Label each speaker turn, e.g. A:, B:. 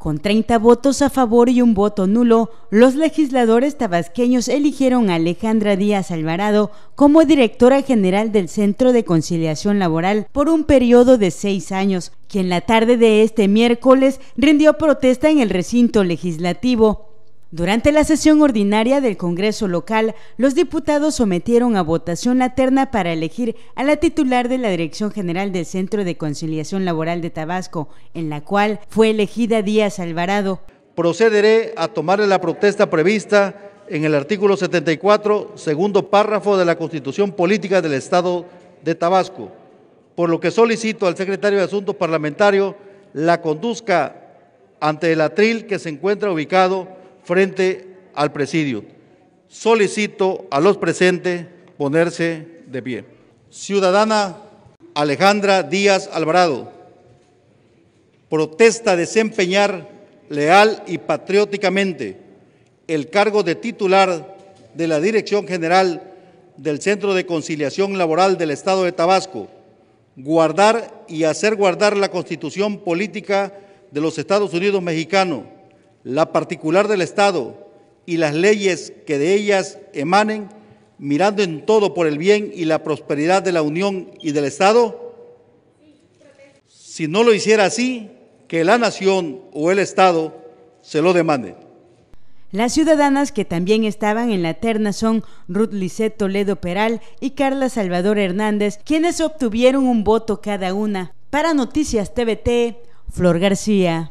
A: Con 30 votos a favor y un voto nulo, los legisladores tabasqueños eligieron a Alejandra Díaz Alvarado como directora general del Centro de Conciliación Laboral por un periodo de seis años, quien la tarde de este miércoles rindió protesta en el recinto legislativo durante la sesión ordinaria del Congreso local, los diputados sometieron a votación la para elegir a la titular de la Dirección General del Centro de Conciliación Laboral de Tabasco, en la cual fue elegida Díaz Alvarado.
B: Procederé a tomarle la protesta prevista en el artículo 74, segundo párrafo de la Constitución Política del Estado de Tabasco, por lo que solicito al secretario de Asuntos Parlamentarios la conduzca ante el atril que se encuentra ubicado frente al presidio. Solicito a los presentes ponerse de pie. Ciudadana Alejandra Díaz Alvarado, protesta desempeñar leal y patrióticamente el cargo de titular de la Dirección General del Centro de Conciliación Laboral del Estado de Tabasco, guardar y hacer guardar la Constitución Política de los Estados Unidos Mexicanos, la particular del Estado y las leyes que de ellas emanen, mirando en todo por el bien y la prosperidad de la Unión y del Estado? Si no lo hiciera así, que la nación o el Estado se lo demande.
A: Las ciudadanas que también estaban en la terna son Ruth Lisset Toledo Peral y Carla Salvador Hernández, quienes obtuvieron un voto cada una. Para Noticias TVT, Flor García.